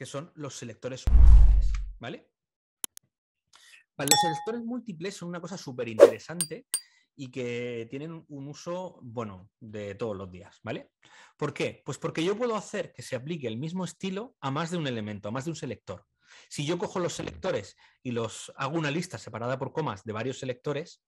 que son los selectores múltiples, ¿vale? los selectores múltiples son una cosa súper interesante y que tienen un uso, bueno, de todos los días, ¿vale? ¿Por qué? Pues porque yo puedo hacer que se aplique el mismo estilo a más de un elemento, a más de un selector. Si yo cojo los selectores y los hago una lista separada por comas de varios selectores,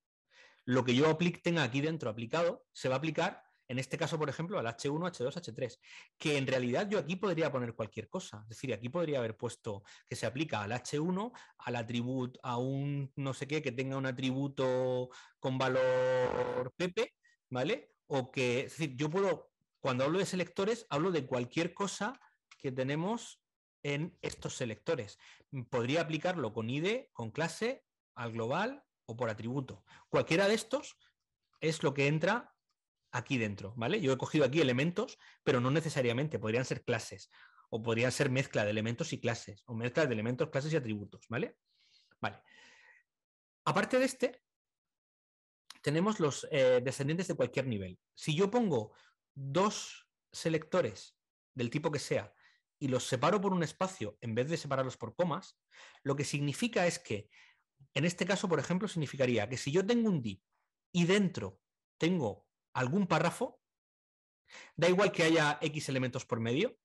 lo que yo tenga aquí dentro aplicado se va a aplicar en este caso, por ejemplo, al H1, H2, H3, que en realidad yo aquí podría poner cualquier cosa. Es decir, aquí podría haber puesto que se aplica al H1, al atributo, a un no sé qué, que tenga un atributo con valor PP, ¿vale? O que, es decir, yo puedo, cuando hablo de selectores, hablo de cualquier cosa que tenemos en estos selectores. Podría aplicarlo con ID, con clase, al global o por atributo. Cualquiera de estos es lo que entra aquí dentro, ¿vale? Yo he cogido aquí elementos, pero no necesariamente, podrían ser clases o podrían ser mezcla de elementos y clases o mezcla de elementos, clases y atributos, ¿vale? Vale. Aparte de este, tenemos los eh, descendientes de cualquier nivel. Si yo pongo dos selectores del tipo que sea y los separo por un espacio en vez de separarlos por comas, lo que significa es que, en este caso, por ejemplo, significaría que si yo tengo un div y dentro tengo algún párrafo, da igual que haya X elementos por medio,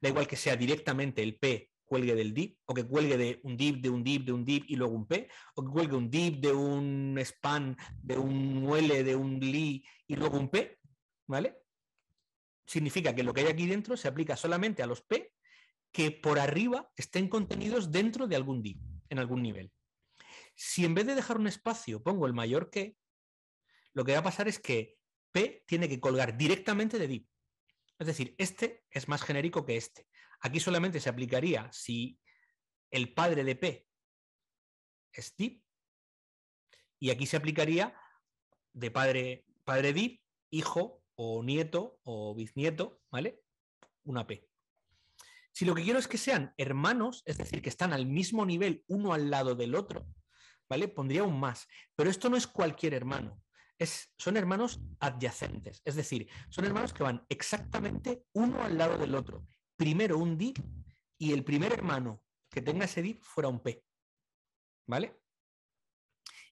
da igual que sea directamente el P cuelgue del div, o que cuelgue de un div, de un div, de un div y luego un P, o que cuelgue un div, de un span, de un UL, de un li y luego un P, ¿vale? Significa que lo que hay aquí dentro se aplica solamente a los P que por arriba estén contenidos dentro de algún div, en algún nivel. Si en vez de dejar un espacio pongo el mayor que, lo que va a pasar es que P tiene que colgar directamente de DIP. Es decir, este es más genérico que este. Aquí solamente se aplicaría si el padre de P es div y aquí se aplicaría de padre, padre div, hijo o nieto o bisnieto, ¿vale? Una P. Si lo que quiero es que sean hermanos, es decir, que están al mismo nivel uno al lado del otro, ¿vale? Pondría un más. Pero esto no es cualquier hermano son hermanos adyacentes, es decir, son hermanos que van exactamente uno al lado del otro. Primero un div y el primer hermano que tenga ese div fuera un p. ¿Vale?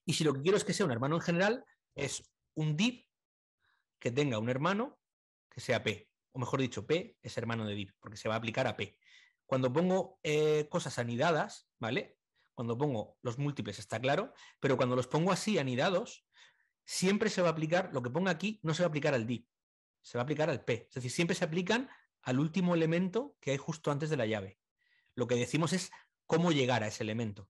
Y si lo que quiero es que sea un hermano en general, es un div que tenga un hermano que sea P. O mejor dicho, P es hermano de div, porque se va a aplicar a P. Cuando pongo eh, cosas anidadas, ¿vale? Cuando pongo los múltiples está claro, pero cuando los pongo así anidados, siempre se va a aplicar, lo que ponga aquí no se va a aplicar al D, se va a aplicar al P. Es decir, siempre se aplican al último elemento que hay justo antes de la llave. Lo que decimos es cómo llegar a ese elemento.